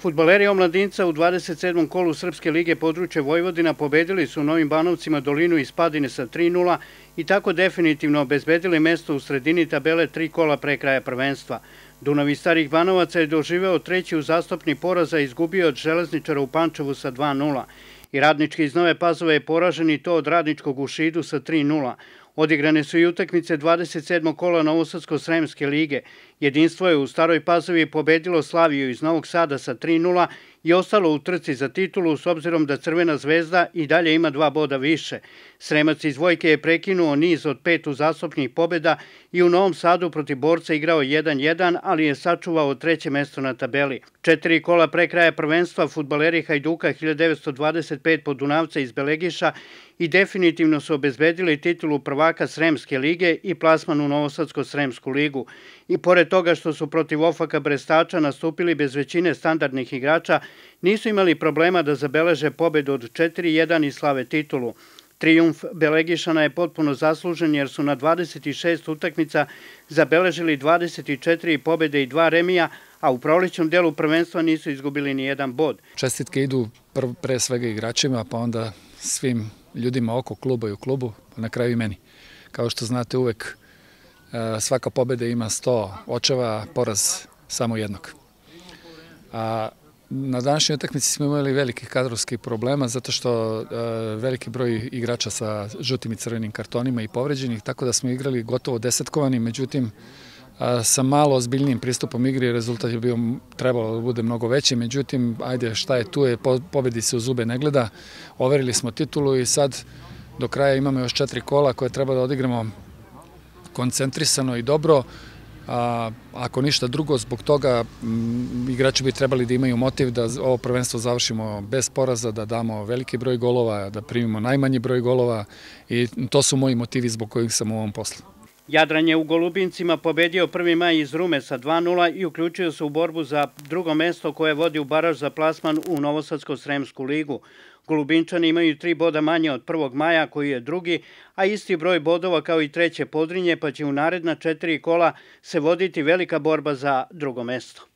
Futbaleri omladinca u 27. kolu Srpske lige područje Vojvodina pobedili su Novim Banovcima Dolinu iz Padine sa 3-0 i tako definitivno obezbedili mesto u sredini tabele tri kola pre kraja prvenstva. Dunavi Starih Banovaca je doživeo treći uzastopni poraza i izgubio od železničara u Pančevu sa 2-0 i radnički iz Nove Pazove je poražen i to od radničkog u Šidu sa 3-0. Odigrane su i utakmice 27. kola Novosadsko-Sremske lige. Jedinstvo je u Staroj Pazovi pobedilo Slaviju iz Novog Sada sa 3-0 i ostalo u trci za titulu s obzirom da Crvena zvezda i dalje ima dva boda više. Sremac iz Vojke je prekinuo niz od pet uzastopnih pobeda i u Novom Sadu protiv borca igrao 1-1, ali je sačuvao treće mesto na tabeli. Četiri kola pre kraja prvenstva futbaleri Hajduka 1925 pod Dunavca iz Belegiša i definitivno su obezbedili titulu prvaka Sremske lige i plasman u Novosadsko-Sremsku ligu. I pored toga što su protiv Ofaka Brestača nastupili bez većine standardnih igrača, nisu imali problema da zabeleže pobedu od 4-1 i slave titulu. Trijumf Belegišana je potpuno zaslužen jer su na 26 utakmica zabeležili 24 pobede i dva remija, a u prolećnom delu prvenstva nisu izgubili ni jedan bod. Čestitke idu pre svega igračima, pa onda svim ljudima oko kluba i u klubu, pa na kraju i meni. Kao što znate, uvek e, svaka pobeda ima 100 očeva, poraz samo jednog. A Na današnjoj utakmici smo imali velikih kadrovskih problema zato što e, veliki broj igrača sa žutim i crvenim kartonima i povređenih, tako da smo igrali gotovo desetkovani, međutim e, sa malo ozbiljnim pristupom igri rezultat je bio trebalo da bude mnogo veći, međutim, ajde šta je tu je, pobedi se u zube ne gleda, overili smo titulu i sad do kraja imamo još četiri kola koje treba da odigramo koncentrisano i dobro, A, ako ništa drugo, zbog toga mm, igrači bi trebali da imaju motiv da ovo prvenstvo završimo bez poraza, da damo veliki broj golova, da primimo najmanji broj golova i to su moji motivi zbog kojih sam u ovom poslu. Jadran je u Golubincima pobedio 1. maj iz Rume sa 2-0 i uključio se u borbu za drugo mesto koje vodi u baraž za plasman u Novosadsko-Sremsku ligu. Golubinčani imaju tri boda manje od 1. maja koji je drugi, a isti broj bodova kao i treće podrinje pa će u naredna četiri kola se voditi velika borba za drugo mesto.